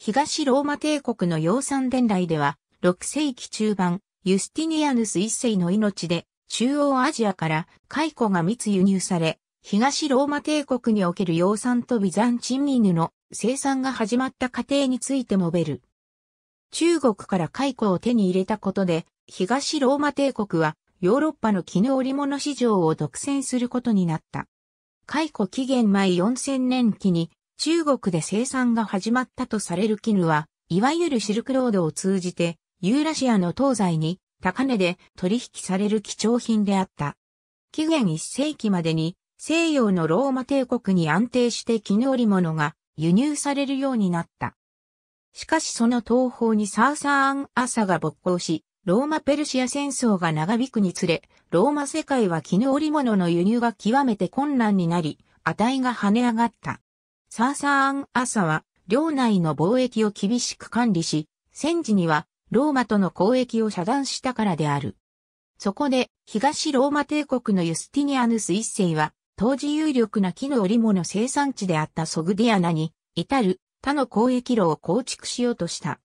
東ローマ帝国の養蚕伝来では、6世紀中盤、ユスティニアヌス一世の命で、中央アジアから蚕が密輸入され、東ローマ帝国における養蚕とビザンチン犬の生産が始まった過程について述べる。中国から蚕を手に入れたことで、東ローマ帝国はヨーロッパの絹織物市場を独占することになった。イコ期限前4000年期に中国で生産が始まったとされる絹は、いわゆるシルクロードを通じて、ユーラシアの東西に高値で取引される貴重品であった。紀元1世紀までに西洋のローマ帝国に安定して絹織物が輸入されるようになった。しかしその東方にサーサーン・アサが勃興し、ローマ・ペルシア戦争が長引くにつれ、ローマ世界は絹織物の輸入が極めて困難になり、値が跳ね上がった。サーサーン・アサは、領内の貿易を厳しく管理し、戦時には、ローマとの交易を遮断したからである。そこで、東ローマ帝国のユスティニアヌス一世は、当時有力な木の織物生産地であったソグディアナに、至る他の交易路を構築しようとした。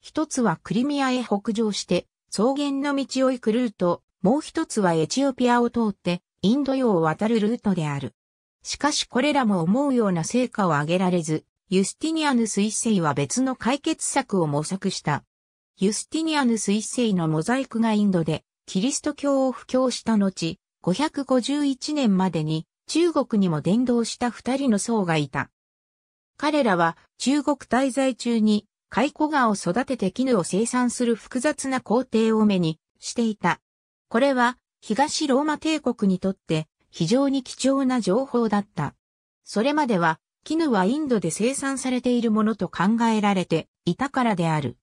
一つはクリミアへ北上して、草原の道を行くルート、もう一つはエチオピアを通って、インド洋を渡るルートである。しかしこれらも思うような成果を上げられず、ユスティニアヌス一世は別の解決策を模索した。ユスティニアヌス一世のモザイクがインドで、キリスト教を布教した後、551年までに中国にも伝道した二人の僧がいた。彼らは中国滞在中に蚕コガを育てて絹を生産する複雑な工程を目にしていた。これは東ローマ帝国にとって非常に貴重な情報だった。それまでは、絹はインドで生産されているものと考えられていたからである。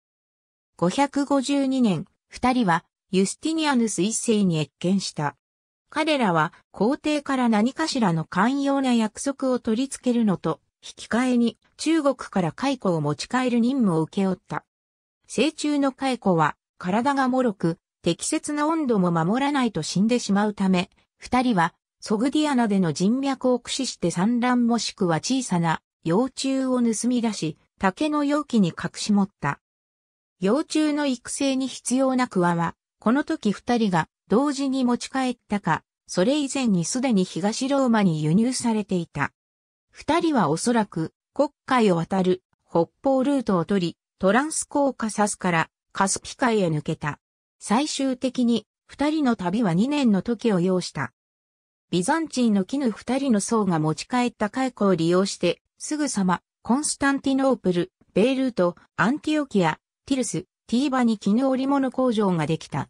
552年、二人はユスティニアヌス一世に越見した。彼らは皇帝から何かしらの寛容な約束を取り付けるのと、引き換えに中国からコを持ち帰る任務を請け負った。成虫のコは体が脆く、適切な温度も守らないと死んでしまうため、二人はソグディアナでの人脈を駆使して産卵もしくは小さな幼虫を盗み出し、竹の容器に隠し持った。幼虫の育成に必要なクワは、この時二人が同時に持ち帰ったか、それ以前にすでに東ローマに輸入されていた。二人はおそらく国海を渡る北方ルートを取り、トランスコーカサスからカスピ海へ抜けた。最終的に二人の旅は二年の時を要した。ビザンチンの絹二人の僧が持ち帰った蚕を利用して、すぐさま、コンスタンティノープル、ベイルート、アンティオキア、ティルス、ティーバに絹織物工場ができた。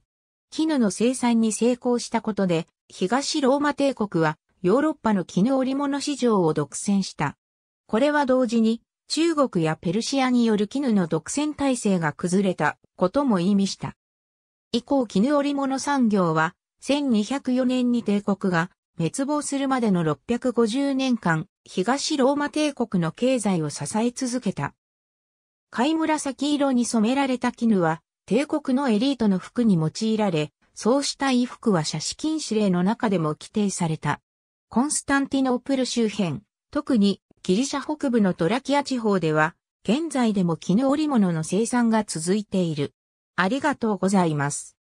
絹の生産に成功したことで、東ローマ帝国はヨーロッパの絹織物市場を独占した。これは同時に中国やペルシアによる絹の独占体制が崩れたことも意味した。以降絹織物産業は1204年に帝国が滅亡するまでの650年間、東ローマ帝国の経済を支え続けた。貝紫色に染められた絹は、帝国のエリートの服に用いられ、そうした衣服は写真禁止令の中でも規定された。コンスタンティノープル周辺、特にギリシャ北部のトラキア地方では、現在でも絹織物の生産が続いている。ありがとうございます。